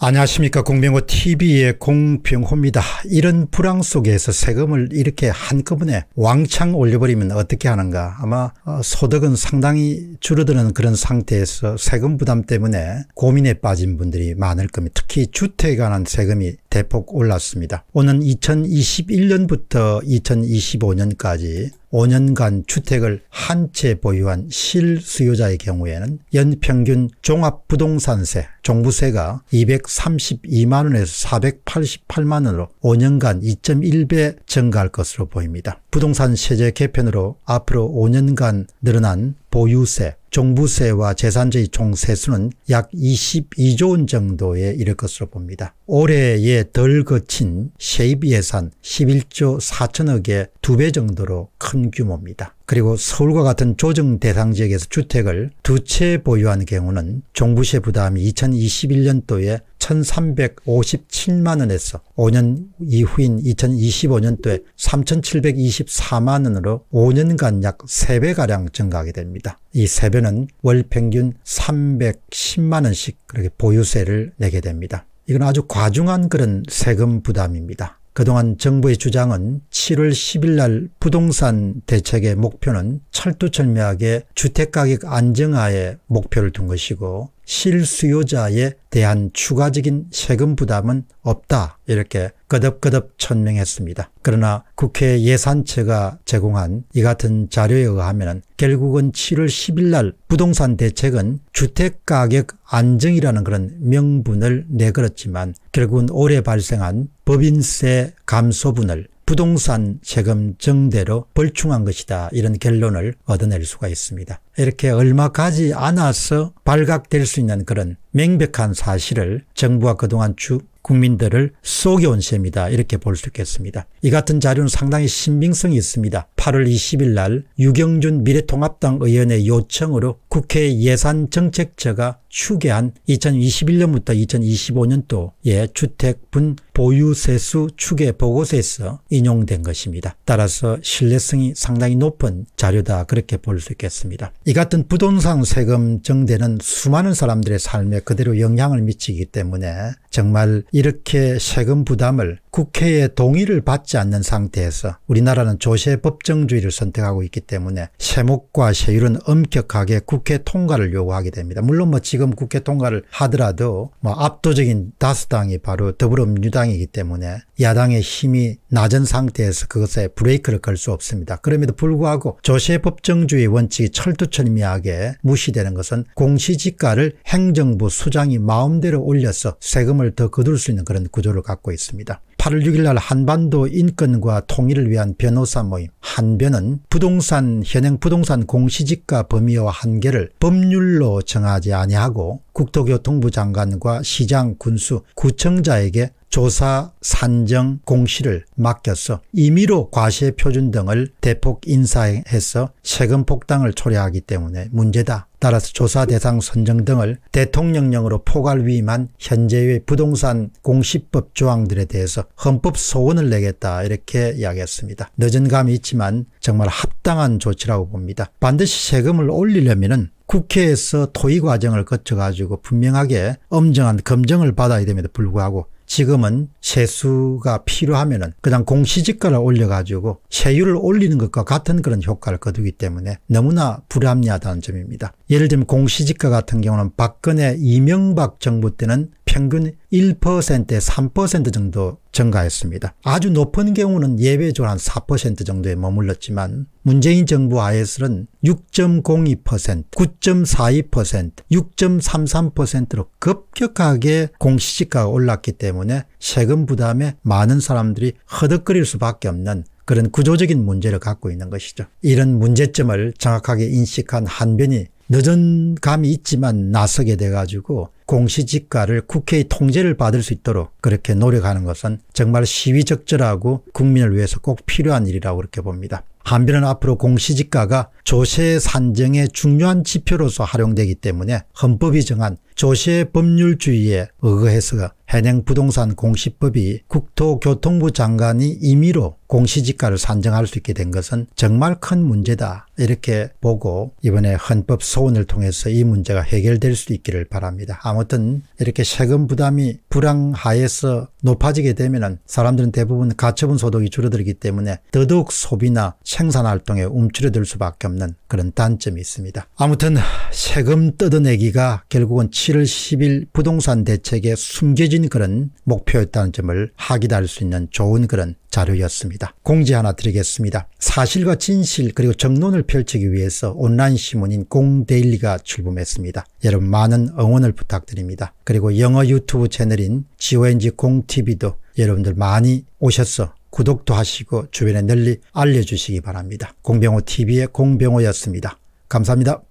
안녕하십니까 공병호 tv의 공병호입니다. 이런 불황 속에서 세금을 이렇게 한꺼번에 왕창 올려버리면 어떻게 하는가 아마 어, 소득은 상당히 줄어드는 그런 상태에서 세금 부담 때문에 고민에 빠진 분들이 많을 겁니다. 특히 주택에 관한 세금이 대폭 올랐습니다. 오는 2021년부터 2025년까지 5년간 주택을 한 채 보유한 실수요자의 경우에는 연평균 종합부동산세 종부세가 232만 원에서 488만 원으로 5년간 2.1배 증가할 것으로 보입니다. 부동산 세제 개편으로 앞으로 5년간 늘어난 보유세, 종부세와 재산세의 총 세수는 약 22조 원 정도에 이를 것으로 봅니다. 올해에 덜 거친 세입 예산 11조 4천억의 두 배 정도로 큰 규모입니다. 그리고 서울과 같은 조정 대상 지역에서 주택을 두 채 보유한 경우는 종부세 부담이 2021년도에 1,357만 원에서 5년 이후인 2025년도에 3,724만 원으로 5년간 약 3배가량 증가하게 됩니다. 이 3배는 월 평균 310만 원씩 그렇게 보유세를 내게 됩니다. 이건 아주 과중한 그런 세금 부담입니다. 그동안 정부의 주장은 7월 10일 날 부동산 대책의 목표는 철두철미하게 주택가격 안정화에 목표를 둔 것이고 실수요자에 대한 추가적인 세금 부담은 없다 이렇게 거듭거듭 천명했습니다. 그러나 국회 예산처가 제공한 이 같은 자료에 의하면 결국은 7월 10일 날 부동산 대책은 주택가격 안정이라는 그런 명분을 내걸었지만 결국은 올해 발생한 법인세 감소분을 부동산 세금 증대로 벌충한 것이다. 이런 결론을 얻어낼 수가 있습니다. 이렇게 얼마 가지 않아서 발각될 수 있는 그런 명백한 사실을 정부와 그동안 주 국민들을 속여온 셈이다. 이렇게 볼 수 있겠습니다. 이 같은 자료는 상당히 신빙성이 있습니다. 8월 20일 날 유경준 미래통합당 의원의 요청으로 국회 예산정책처가 추계한 2021년부터 2 0 2 5년도에 주택분 보유세수 추계 보고서에서 인용된 것입니다. 따라서 신뢰성이 상당히 높은 자료다 그렇게 볼 수 있겠습니다. 이 같은 부동산 세금 정대는 수많은 사람들의 삶에 그대로 영향을 미치기 때문에 정말 이렇게 세금 부담을 국회의 동의를 받지 않는 상태에서 우리나라는 조세 법정주의를 선택하고 있기 때문에 세목과 세율은 엄격하게 국회 통과를 요구하게 됩니다. 물론 뭐 지금 국회 통과를 하더라도 뭐 압도적인 다수당이 바로 더불어민주당이기 때문에 야당의 힘이 낮은 상태에서 그것에 브레이크를 걸 수 없습니다. 그럼에도 불구하고 조세 법정주의 원칙이 철두철미하게 무시되는 것은 공시지가를 행정부 수장이 마음대로 올려서 세금을 더 거둘 수 있는 그런 구조를 갖고 있습니다. 8월 6일 날 한반도 인권과 통일을 위한 변호사 모임 한변은 부동산 현행 부동산 공시지가 범위와 한계를 법률로 정하지 아니하고 국토교통부 장관과 시장, 군수, 구청자에게 조사, 산정, 공시를 맡겼어 임의로 과세 표준 등을 대폭 인사해서 세금 폭당을 초래하기 때문에 문제다. 따라서 조사 대상 선정 등을 대통령령으로 포괄 위임한 현재의 부동산 공시법 조항들에 대해서 헌법 소원을 내겠다 이렇게 이야기했습니다. 늦은 감이 있지만 정말 합당한 조치라고 봅니다. 반드시 세금을 올리려면 국회에서 토의 과정을 거쳐 가지고 분명하게 엄정한 검증을 받아야 됨에도 불구하고 지금은 세수가 필요하면 은 그냥 공시지가를 올려가지고 세율을 올리는 것과 같은 그런 효과를 거두기 때문에 너무나 불합리하다는 점입니다. 예를 들면 공시지가 같은 경우는 박근혜 이명박 정부 때는 평균 1%에 3% 정도 증가했습니다. 아주 높은 경우는 예외적으로 한 4% 정도에 머물렀지만 문재인 정부 i s 는 6.02%, 9.42%, 6.33%로 급격하게 공시지가가 올랐기 때문에 세금 부담에 많은 사람들이 허덕거릴 수밖에 없는 그런 구조적인 문제를 갖고 있는 것이죠. 이런 문제점을 정확하게 인식한 한변이 늦은 감이 있지만 나서게 돼가지고 공시지가를 국회의 통제를 받을 수 있도록 그렇게 노력하는 것은 정말 시위적절하고 국민을 위해서 꼭 필요한 일이라고 그렇게 봅니다. 한편은 앞으로 공시지가가 조세 산정의 중요한 지표로서 활용되기 때문에 헌법이 정한 조세 법률주의에 의거해서 해행 부동산 공시법이 국토교통부 장관이 임의로 공시지가를 산정할 수 있게 된 것은 정말 큰 문제다 이렇게 보고 이번에 헌법 소원을 통해서 이 문제가 해결될 수 있기를 바랍니다. 아무튼 이렇게 세금 부담이 불황하에서 높아지게 되면 되면 사람들은 대부분 가처분 소득이 줄어들기 때문에 더더욱 소비나 생산활동에 움츠러들 수밖에 없는 그런 단점이 있습니다. 아무튼 세금 뜯어내기가 결국은 7월 10일 부동산 대책에 숨겨진 그런 목표였다는 점을 확인할수 있는 좋은 그런 자료였습니다. 공지 하나 드리겠습니다. 사실과 진실 그리고 정론을 펼치기 위해서 온라인 신문인 공데일리가 출범했습니다. 여러분 많은 응원을 부탁드립니다. 그리고 영어 유튜브 채널인 GONG 공TV도 여러분들 많이 오셔서 구독도 하시고 주변에 널리 알려주시기 바랍니다. 공병호TV의 공병호였습니다. 감사합니다.